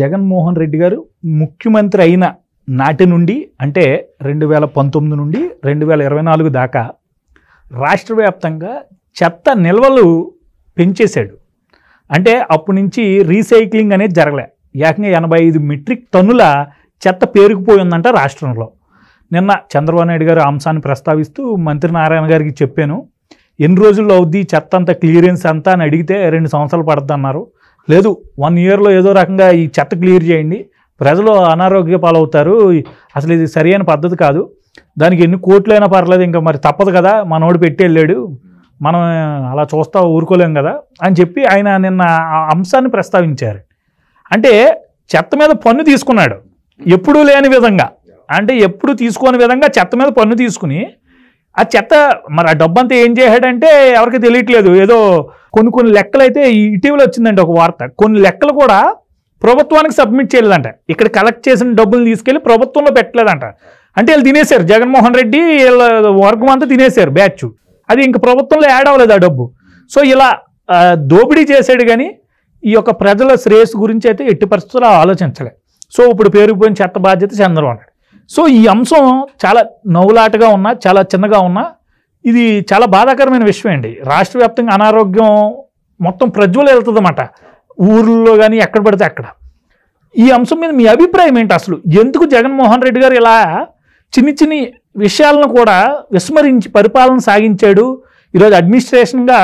జగన్మోహన్ రెడ్డి గారు ముఖ్యమంత్రి అయిన నాటి నుండి అంటే రెండు వేల పంతొమ్మిది నుండి రెండు వేల ఇరవై నాలుగు దాకా రాష్ట్ర వ్యాప్తంగా చెత్త నిల్వలు పెంచేశాడు అంటే అప్పటి నుంచి రీసైక్లింగ్ అనేది జరగలే ఏకంగా ఎనభై ఐదు మెట్రిక్ టన్నుల చెత్త పేరుకుపోయిందంట రాష్ట్రంలో నిన్న చంద్రబాబు నాయుడు గారు అంశాన్ని ప్రస్తావిస్తూ మంత్రి నారాయణ గారికి చెప్పాను ఎన్ని రోజుల్లో అవుద్ది చెత్త అంతా క్లియరెన్స్ అంతా అని అడిగితే రెండు సంవత్సరాలు పడుతుంది అన్నారు లేదు వన్ ఇయర్లో ఏదో రకంగా ఈ చెత్త క్లియర్ చేయండి ప్రజలు అనారోగ్య పాలవుతారు అసలు ఇది సరైన పద్ధతి కాదు దానికి ఎన్ని కోట్లైనా పర్లేదు ఇంకా మరి తప్పదు కదా మనోడు పెట్టి వెళ్ళాడు మనం అలా చూస్తా ఊరుకోలేం కదా అని చెప్పి ఆయన నిన్న ఆ అంశాన్ని ప్రస్తావించారు అంటే చెత్త మీద పన్ను తీసుకున్నాడు ఎప్పుడూ లేని విధంగా అంటే ఎప్పుడు తీసుకోని విధంగా చెత్త మీద పన్ను తీసుకుని ఆ చెత్త మరి ఆ డబ్బంతా ఏం చేశాడంటే ఎవరికి తెలియట్లేదు ఏదో కొన్ని కొన్ని లెక్కలు అయితే ఇటీవల వచ్చిందండి ఒక వార్త కొన్ని లెక్కలు కూడా ప్రభుత్వానికి సబ్మిట్ చేయలేదంట ఇక్కడ కలెక్ట్ చేసిన డబ్బులు తీసుకెళ్లి ప్రభుత్వంలో పెట్టలేదంట అంటే వీళ్ళు తినేశారు జగన్మోహన్ రెడ్డి వీళ్ళ వర్గం అంతా తినేశారు బ్యాచ్ అది ఇంక ప్రభుత్వంలో యాడ్ అవ్వలేదు ఆ డబ్బు సో ఇలా దోపిడీ చేశాడు కానీ ఈ యొక్క ప్రజల శ్రేయస్సు గురించి అయితే ఎట్టి పరిస్థితుల్లో ఆలోచించలే సో ఇప్పుడు పేరుకుపోయిన చెత్త బాధ్యత చంద్రబాబు నాయుడు సో ఈ అంశం చాలా నవ్వులాటగా ఉన్నా చాలా చిన్నగా ఉన్నా ఇది చాలా బాధాకరమైన విషయం అండి రాష్ట్ర వ్యాప్తంగా అనారోగ్యం మొత్తం ప్రజ్వలు వెళ్తుందన్నమాట ఊర్లో కానీ ఎక్కడ పడితే అక్కడ ఈ అంశం మీద మీ అభిప్రాయం ఏంటి అసలు ఎందుకు జగన్మోహన్ రెడ్డి గారు ఇలా చిన్ని చిన్ని విషయాలను కూడా విస్మరించి పరిపాలన సాగించాడు ఈరోజు అడ్మినిస్ట్రేషన్గా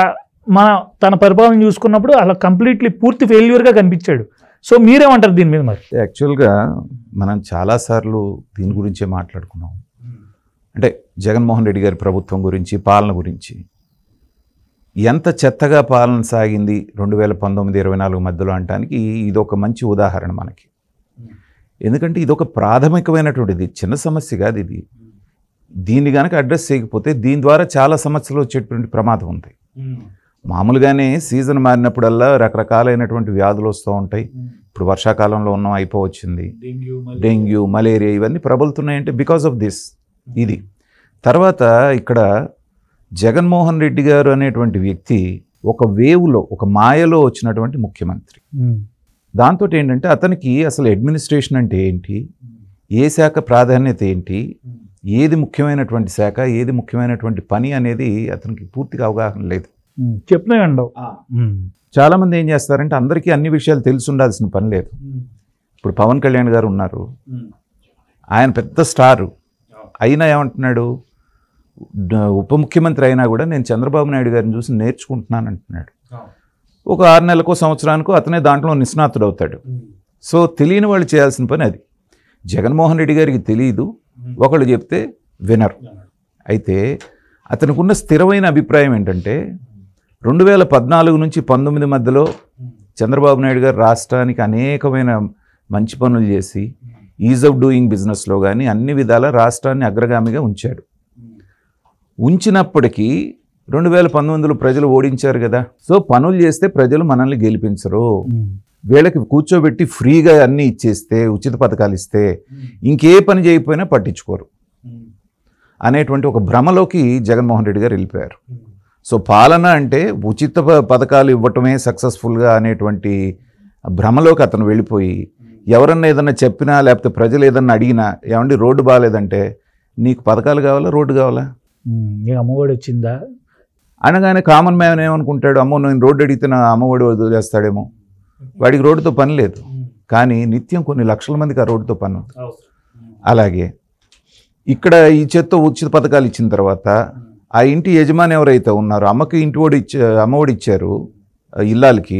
మన తన పరిపాలన చూసుకున్నప్పుడు అలా కంప్లీట్లీ పూర్తి ఫెయిల్యూర్గా కనిపించాడు సో మీరేమంటారు దీని మీద మరి యాక్చువల్గా మనం చాలాసార్లు దీని గురించే మాట్లాడుకున్నాం అంటే జగన్మోహన్ రెడ్డి గారి ప్రభుత్వం గురించి పాలన గురించి ఎంత చెత్తగా పాలన సాగింది రెండు వేల పంతొమ్మిది ఇరవై నాలుగు మధ్యలో అంటానికి ఇది ఒక మంచి ఉదాహరణ మనకి ఎందుకంటే ఇది ఒక ప్రాథమికమైనటువంటిది చిన్న సమస్య కాదు ఇది దీన్ని కనుక అడ్రస్ చేయకపోతే దీని ద్వారా చాలా సమస్యలు వచ్చేటువంటి ప్రమాదం ఉంది మామూలుగానే సీజన్ మారినప్పుడల్లా రకరకాలైనటువంటి వ్యాధులు వస్తూ ఉంటాయి ఇప్పుడు వర్షాకాలంలో ఉన్నాం అయిపోవచ్చింది డెంగ్యూ మలేరియా ఇవన్నీ ప్రబలుతున్నాయంటే బికాస్ ఆఫ్ దిస్ ఇది తర్వాత ఇక్కడ జగన్మోహన్ రెడ్డి గారు అనేటువంటి వ్యక్తి ఒక వేవ్లో ఒక మాయలో వచ్చినటువంటి ముఖ్యమంత్రి దాంతో ఏంటంటే అతనికి అసలు అడ్మినిస్ట్రేషన్ అంటే ఏంటి ఏ శాఖ ప్రాధాన్యత ఏంటి ఏది ముఖ్యమైనటువంటి శాఖ ఏది ముఖ్యమైనటువంటి పని అనేది అతనికి పూర్తిగా అవగాహన లేదు చెప్పినా ఉండవు చాలామంది ఏం చేస్తారంటే అందరికీ అన్ని విషయాలు తెలిసి ఉండాల్సిన పని లేదు ఇప్పుడు పవన్ కళ్యాణ్ గారు ఉన్నారు ఆయన పెద్ద స్టారు అయినా ఏమంటున్నాడు ఉప ముఖ్యమంత్రి అయినా కూడా నేను చంద్రబాబు నాయుడు గారిని చూసి నేర్చుకుంటున్నాను అంటున్నాడు ఒక ఆరు నెలలకు సంవత్సరానికి అతనే దాంట్లో నిష్ణాతుడు అవుతాడు సో తెలియని వాళ్ళు చేయాల్సిన పని అది జగన్మోహన్ రెడ్డి గారికి తెలియదు ఒకళ్ళు చెప్తే వినరు అయితే అతనికి ఉన్న స్థిరమైన అభిప్రాయం ఏంటంటే రెండు వేల పద్నాలుగు నుంచి పంతొమ్మిది మధ్యలో hmm. చంద్రబాబు నాయుడు గారు రాష్ట్రానికి అనేకమైన మంచి పనులు చేసి ఈజ్ ఆఫ్ డూయింగ్ బిజినెస్లో కానీ అన్ని విధాల రాష్ట్రాన్ని అగ్రగామిగా ఉంచాడు hmm. ఉంచినప్పటికీ రెండు వేల పంతొమ్మిదిలో ప్రజలు ఓడించారు కదా సో పనులు చేస్తే ప్రజలు మనల్ని గెలిపించరు hmm. వీళ్ళకి కూర్చోబెట్టి ఫ్రీగా అన్నీ ఇచ్చేస్తే ఉచిత పథకాలు ఇస్తే ఇంకే పని చేయకపోయినా పట్టించుకోరు అనేటువంటి ఒక భ్రమలోకి జగన్మోహన్ రెడ్డి గారు వెళ్ళిపోయారు సో పాలన అంటే ఉచిత పథకాలు ఇవ్వటమే సక్సెస్ఫుల్గా అనేటువంటి భ్రమలోకి అతను వెళ్ళిపోయి ఎవరన్నా ఏదన్నా చెప్పినా లేకపోతే ప్రజలు ఏదన్నా అడిగినా ఏమండి రోడ్డు బాగాలేదంటే నీకు పథకాలు కావాలా రోడ్డు కావాలా అమ్మఒడి వచ్చిందా అనగానే కామన్ మ్యాన్ ఏమనుకుంటాడు అమ్మో నేను రోడ్డు అడిగితే నా అమ్మఒడి వదిలేస్తాడేమో వాడికి రోడ్డుతో పని లేదు కానీ నిత్యం కొన్ని లక్షల మందికి ఆ రోడ్డుతో పని అలాగే ఇక్కడ ఈ చేత్తో ఉచిత పథకాలు ఇచ్చిన తర్వాత ఆ ఇంటి యజమాని ఎవరైతే ఉన్నారో అమ్మకి ఇంటి ఓడి ఇచ్చా అమ్మఒడి ఇచ్చారు ఇల్లాలకి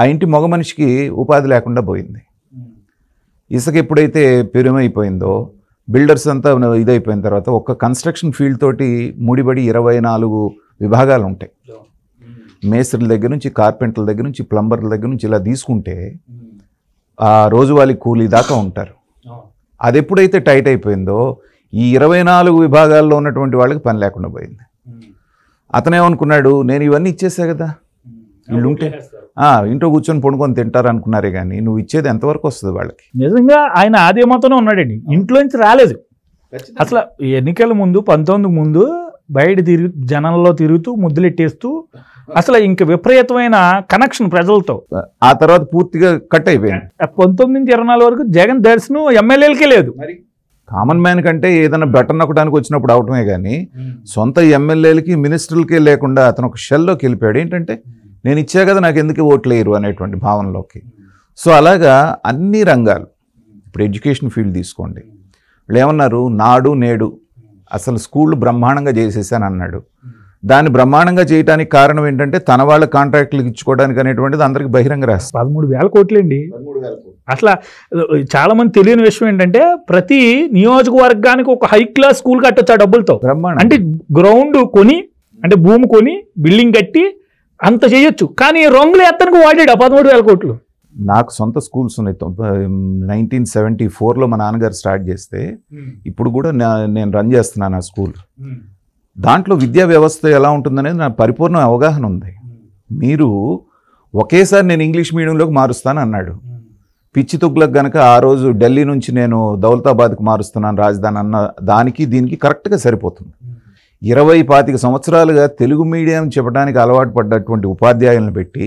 ఆ ఇంటి మగ మనిషికి ఉపాధి లేకుండా పోయింది hmm. ఇసుక ఎప్పుడైతే పెరుమైపోయిందో బిల్డర్స్ అంతా ఇదైపోయిన తర్వాత ఒక్క కన్స్ట్రక్షన్ ఫీల్డ్ తోటి ముడిబడి ఇరవై నాలుగు విభాగాలు ఉంటాయి hmm. మేస్త్రుల దగ్గర నుంచి కార్పెంటర్ల దగ్గర నుంచి ప్లంబర్ల దగ్గర నుంచి ఇలా తీసుకుంటే hmm. ఆ రోజువారీ కూలీ దాకా ఉంటారు అది ఎప్పుడైతే టైట్ అయిపోయిందో ఈ ఇరవై నాలుగు విభాగాల్లో ఉన్నటువంటి వాళ్ళకి పని లేకుండా పోయింది అతనేమనుకున్నాడు నేను ఇవన్నీ ఇచ్చేసా కదా వీళ్ళు ఉంటే ఇంట్లో కూర్చొని పండుకొని తింటారు అనుకున్నారే కానీ నువ్వు ఇచ్చేది ఎంతవరకు వస్తుంది వాళ్ళకి నిజంగా ఆయన ఆదేమతోనే ఉన్నాడండి ఇంట్లోంచి రాలేదు అసలు ఎన్నికల ముందు పంతొమ్మిది ముందు బయట తిరుగు జనంలో తిరుగుతూ ముద్దులెట్టేస్తూ అసలు ఇంక విపరీతమైన కనెక్షన్ ప్రజలతో ఆ తర్వాత పూర్తిగా కట్ అయిపోయింది పంతొమ్మిది నుంచి ఇరవై నాలుగు వరకు జగన్ దర్శనం ఎమ్మెల్యేలకే లేదు కామన్ మ్యాన్ కంటే ఏదైనా బెటర్ నొక్కడానికి వచ్చినప్పుడు అవటమే కానీ సొంత ఎమ్మెల్యేలకి మినిస్టర్లకే లేకుండా అతను ఒక షెల్లోకి వెళ్ళిపోయాడు ఏంటంటే నేను ఇచ్చా కదా నాకు ఎందుకు ఓట్లేయరు అనేటువంటి భావనలోకి సో అలాగా అన్ని రంగాలు ఇప్పుడు ఎడ్యుకేషన్ ఫీల్డ్ తీసుకోండి వాళ్ళు ఏమన్నారు నాడు నేడు అసలు స్కూళ్ళు బ్రహ్మాండంగా చేసేసాను అన్నాడు దాన్ని బ్రహ్మాండంగా చేయడానికి కారణం ఏంటంటే తన వాళ్ళ కాంట్రాక్టులకు ఇచ్చుకోవడానికి అనేటువంటిది అందరికి బహిరంగ రాస్తారు పదమూడు వేల కోట్లండి పదమూడు వేల అట్లా చాలామంది తెలియని విషయం ఏంటంటే ప్రతి నియోజకవర్గానికి ఒక హై క్లాస్ స్కూల్ కట్టొచ్చు ఆ డబ్బులతో అంటే గ్రౌండ్ కొని అంటే భూమి కొని బిల్డింగ్ కట్టి అంత చేయొచ్చు కానీ రంగులు ఎత్తనికి వాడాడు ఆ పదమూడు వేల కోట్లు నాకు సొంత స్కూల్స్ ఉన్నాయి నైన్టీన్ సెవెంటీ ఫోర్లో మా నాన్నగారు స్టార్ట్ చేస్తే hmm. ఇప్పుడు కూడా నేను రన్ చేస్తున్నాను ఆ స్కూల్ hmm. దాంట్లో విద్యా వ్యవస్థ ఎలా ఉంటుందనేది నా పరిపూర్ణ అవగాహన ఉంది hmm. మీరు ఒకేసారి నేను ఇంగ్లీష్ మీడియంలోకి మారుస్తాను అన్నాడు పిచ్చి తుగ్లకు గనక ఆ రోజు ఢిల్లీ నుంచి నేను దౌలతాబాద్కి మారుస్తున్నాను రాజధాని అన్న దానికి దీనికి కరెక్ట్గా సరిపోతుంది ఇరవై పాతిక సంవత్సరాలుగా తెలుగు మీడియం చెప్పడానికి అలవాటు పడ్డటువంటి ఉపాధ్యాయులను పెట్టి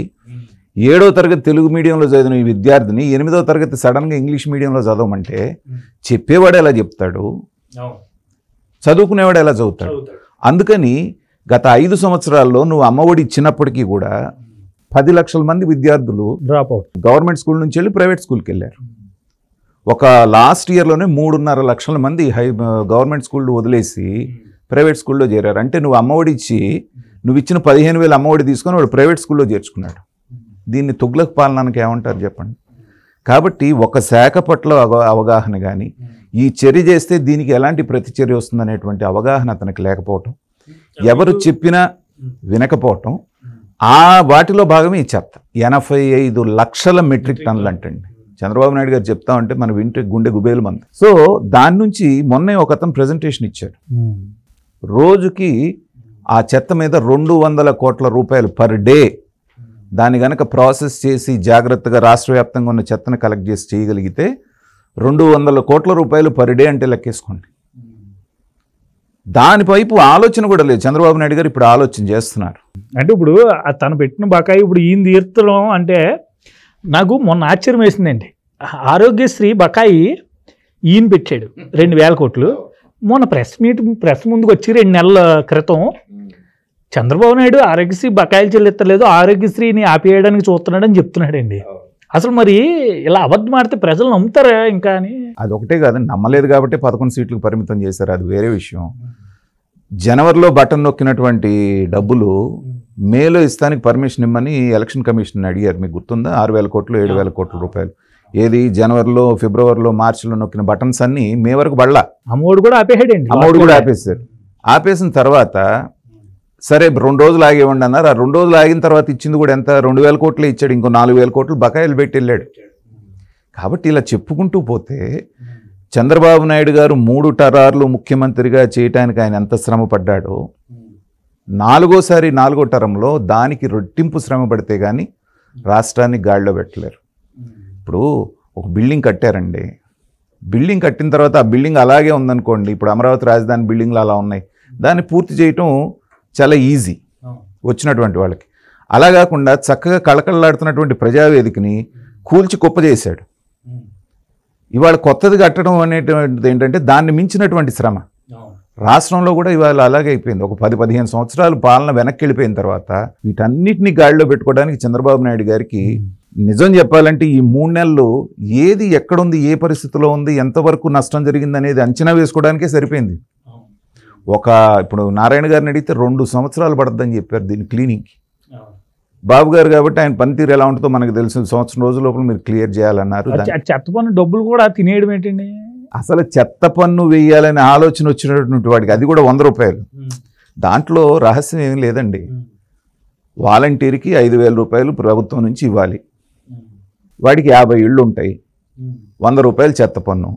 ఏడో తరగతి తెలుగు మీడియంలో చదివిన ఈ విద్యార్థిని ఎనిమిదో తరగతి సడన్గా ఇంగ్లీష్ మీడియంలో చదవమంటే చెప్పేవాడు ఎలా చెప్తాడు చదువుకునేవాడు ఎలా చదువుతాడు అందుకని గత ఐదు సంవత్సరాల్లో నువ్వు అమ్మఒడి ఇచ్చినప్పటికీ కూడా పది లక్షల మంది విద్యార్థులు డ్రాప్ అవుట్ గవర్నమెంట్ స్కూల్ నుంచి వెళ్ళి ప్రైవేట్ స్కూల్కి వెళ్ళారు ఒక లాస్ట్ ఇయర్లోనే మూడున్నర లక్షల మంది హై గవర్నమెంట్ స్కూళ్ళు వదిలేసి ప్రైవేట్ స్కూల్లో చేరారు అంటే నువ్వు అమ్మఒడి ఇచ్చి నువ్వు ఇచ్చిన పదిహేను వేలు అమ్మఒడి తీసుకొని వాడు ప్రైవేట్ స్కూల్లో చేర్చుకున్నాడు దీన్ని తుగ్లక్ పాలనానికి ఏమంటారు చెప్పండి కాబట్టి ఒక శాఖ పట్ల అవగాహన కానీ ఈ చర్య చేస్తే దీనికి ఎలాంటి ప్రతిచర్య వస్తుందనేటువంటి అవగాహన అతనికి లేకపోవటం ఎవరు చెప్పినా వినకపోవటం ఆ వాటిలో భాగమే ఈ చెత్త ఎనభై ఐదు లక్షల మెట్రిక్ టన్నులు అంటండి చంద్రబాబు నాయుడు గారు చెప్తా ఉంటే మనం వింటే గుండె గుబేలు మంది సో దాని నుంచి మొన్నే ఒక ప్రెజెంటేషన్ ఇచ్చాడు hmm. రోజుకి ఆ చెత్త మీద రెండు వందల కోట్ల రూపాయలు పర్ డే దాన్ని కనుక ప్రాసెస్ చేసి జాగ్రత్తగా రాష్ట్ర వ్యాప్తంగా ఉన్న చెత్తను కలెక్ట్ చేసి చేయగలిగితే రెండు వందల కోట్ల రూపాయలు పర్ డే అంటే లెక్కేసుకోండి వైపు ఆలోచన కూడా లేదు చంద్రబాబు నాయుడు గారు ఇప్పుడు ఆలోచన చేస్తున్నారు అంటే ఇప్పుడు తను పెట్టిన బకాయి ఇప్పుడు ఈయన తీర్చడం అంటే నాకు మొన్న ఆశ్చర్యం వేసిందండి ఆరోగ్యశ్రీ బకాయి ఈయన పెట్టాడు రెండు వేల కోట్లు మొన్న ప్రెస్ మీట్ ప్రెస్ ముందుకు వచ్చి రెండు నెలల క్రితం చంద్రబాబు నాయుడు ఆరోగ్యశ్రీ బకాయిలు చెల్లెత్తలేదు ఆరోగ్యశ్రీని ఆపేయడానికి చూస్తున్నాడని చెప్తున్నాడండి అసలు మరి ఇలా అబద్ధం ఆడితే ప్రజలు నమ్ముతారా ఇంకా అని అది ఒకటే కాదు నమ్మలేదు కాబట్టి పదకొండు సీట్లకు పరిమితం చేశారు అది వేరే విషయం జనవరిలో బటన్ నొక్కినటువంటి డబ్బులు మేలో ఇస్తానికి పర్మిషన్ ఇమ్మని ఎలక్షన్ కమిషన్ అడిగారు మీకు గుర్తుందా ఆరు వేల కోట్లు ఏడు వేల కోట్ల రూపాయలు ఏది జనవరిలో ఫిబ్రవరిలో మార్చిలో నొక్కిన బటన్స్ అన్ని మే వరకు బళ్ళ అమ్మోడు కూడా ఆపేసాడు అమ్మోడు కూడా ఆపేసారు ఆపేసిన తర్వాత సరే రెండు రోజులు ఆగి అన్నారు ఆ రెండు రోజులు ఆగిన తర్వాత ఇచ్చింది కూడా ఎంత రెండు వేల కోట్లు ఇచ్చాడు ఇంకో నాలుగు వేల కోట్లు బకాయిలు పెట్టి వెళ్ళాడు కాబట్టి ఇలా చెప్పుకుంటూ పోతే చంద్రబాబు నాయుడు గారు మూడు టరార్లు ముఖ్యమంత్రిగా చేయటానికి ఆయన ఎంత శ్రమ పడ్డాడో నాలుగోసారి నాలుగో టరంలో దానికి రెట్టింపు శ్రమ పడితే కానీ రాష్ట్రాన్ని గాడిలో పెట్టలేరు ఇప్పుడు ఒక బిల్డింగ్ కట్టారండి బిల్డింగ్ కట్టిన తర్వాత ఆ బిల్డింగ్ అలాగే ఉందనుకోండి ఇప్పుడు అమరావతి రాజధాని బిల్డింగ్లు అలా ఉన్నాయి దాన్ని పూర్తి చేయటం చాలా ఈజీ వచ్చినటువంటి వాళ్ళకి అలా కాకుండా చక్కగా కళకళలాడుతున్నటువంటి ప్రజావేదికని కూల్చి కుప్పజేశాడు ఇవాళ కొత్తది కట్టడం అనేటువంటిది ఏంటంటే దాన్ని మించినటువంటి శ్రమ రాష్ట్రంలో కూడా ఇవాళ అలాగే అయిపోయింది ఒక పది పదిహేను సంవత్సరాలు పాలన వెనక్కి వెళ్ళిపోయిన తర్వాత వీటన్నిటినీ గాడిలో పెట్టుకోవడానికి చంద్రబాబు నాయుడు గారికి నిజం చెప్పాలంటే ఈ మూడు నెలలు ఏది ఎక్కడుంది ఏ పరిస్థితిలో ఉంది ఎంతవరకు నష్టం జరిగింది అనేది అంచనా వేసుకోవడానికే సరిపోయింది ఒక ఇప్పుడు నారాయణ గారిని అడిగితే రెండు సంవత్సరాలు పడుతుందని చెప్పారు దీని క్లీనింగ్కి బాబు గారు కాబట్టి ఆయన పనితీరు ఎలా ఉంటుందో మనకు తెలిసిన సంవత్సరం రోజుల లోపల మీరు క్లియర్ చేయాలన్నారు చెత్త పన్ను డబ్బులు కూడా తినేయడం ఏంటండి అసలు చెత్త పన్ను వేయాలనే ఆలోచన వచ్చినటువంటి వాడికి అది కూడా వంద రూపాయలు దాంట్లో రహస్యం ఏం లేదండి వాలంటీర్కి ఐదు వేల రూపాయలు ప్రభుత్వం నుంచి ఇవ్వాలి వాడికి యాభై ఇళ్ళు ఉంటాయి వంద రూపాయలు చెత్త పన్ను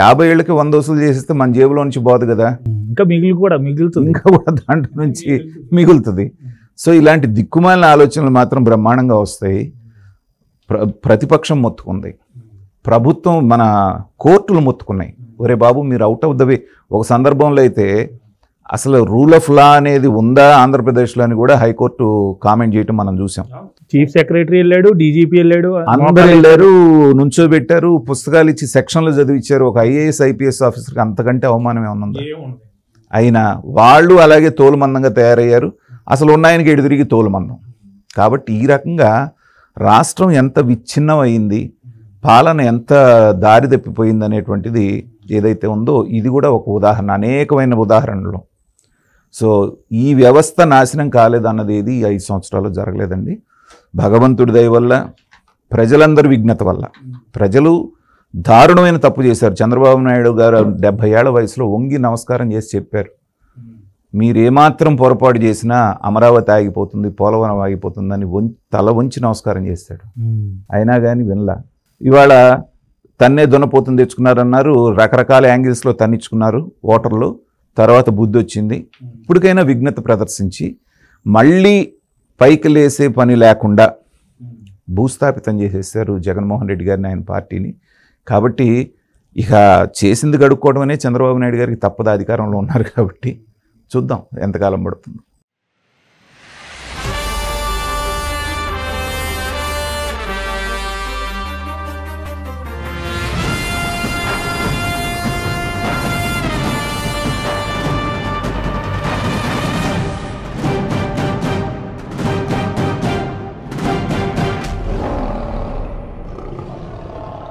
యాభై ఏళ్ళకి వంద వసూలు చేసేస్తే మన జేబులో నుంచి పోదు కదా ఇంకా మిగిలి కూడా మిగులుతుంది ఇంకా కూడా దాంట్లో నుంచి మిగులుతుంది సో ఇలాంటి దిక్కుమాలిన ఆలోచనలు మాత్రం బ్రహ్మాండంగా వస్తాయి ప్ర ప్రతిపక్షం మొత్తుకుంది ప్రభుత్వం మన కోర్టులు మొత్తుకున్నాయి ఒరే బాబు మీరు అవుట్ ఆఫ్ ద వే ఒక సందర్భంలో అయితే అసలు రూల్ ఆఫ్ లా అనేది ఉందా ఆంధ్రప్రదేశ్లో అని కూడా హైకోర్టు కామెంట్ చేయటం మనం చూసాం చీఫ్ సెక్రటరీ వెళ్ళాడు డీజీపీ వెళ్ళాడు అందరూ వెళ్ళారు నుంచోబెట్టారు పుస్తకాలు ఇచ్చి సెక్షన్లు చదివిచ్చారు ఒక ఐఏఎస్ ఐపీఎస్ ఆఫీసర్కి అంతకంటే అవమానమే ఏమన్నా అయినా వాళ్ళు అలాగే తోలుమందంగా తయారయ్యారు అసలు ఉన్నాయనికి ఎడు తిరిగి తోలుమందం కాబట్టి ఈ రకంగా రాష్ట్రం ఎంత విచ్ఛిన్నం అయింది పాలన ఎంత దారి తప్పిపోయింది అనేటువంటిది ఏదైతే ఉందో ఇది కూడా ఒక ఉదాహరణ అనేకమైన ఉదాహరణలు సో ఈ వ్యవస్థ నాశనం కాలేదన్నది ఏది ఈ ఐదు సంవత్సరాలు జరగలేదండి భగవంతుడి దయ వల్ల ప్రజలందరి విఘ్నత వల్ల ప్రజలు దారుణమైన తప్పు చేశారు చంద్రబాబు నాయుడు గారు డెబ్బై ఏళ్ళ వయసులో వంగి నమస్కారం చేసి చెప్పారు మీరు ఏమాత్రం పొరపాటు చేసినా అమరావతి ఆగిపోతుంది పోలవరం ఆగిపోతుందని తల వంచి నమస్కారం చేస్తాడు అయినా కానీ వినలా ఇవాళ తన్నే దున్నపోతుంది తెచ్చుకున్నారన్నారు రకరకాల యాంగిల్స్లో తన్నిచ్చుకున్నారు ఓటర్లు తర్వాత బుద్ధి వచ్చింది ఇప్పటికైనా విఘ్నత ప్రదర్శించి మళ్ళీ పైకి లేసే పని లేకుండా భూస్థాపితం చేసేసారు జగన్మోహన్ రెడ్డి గారిని ఆయన పార్టీని కాబట్టి ఇక చేసింది గడుక్కోవడం అనే చంద్రబాబు నాయుడు గారికి తప్పదు అధికారంలో ఉన్నారు కాబట్టి చూద్దాం ఎంతకాలం పడుతుందో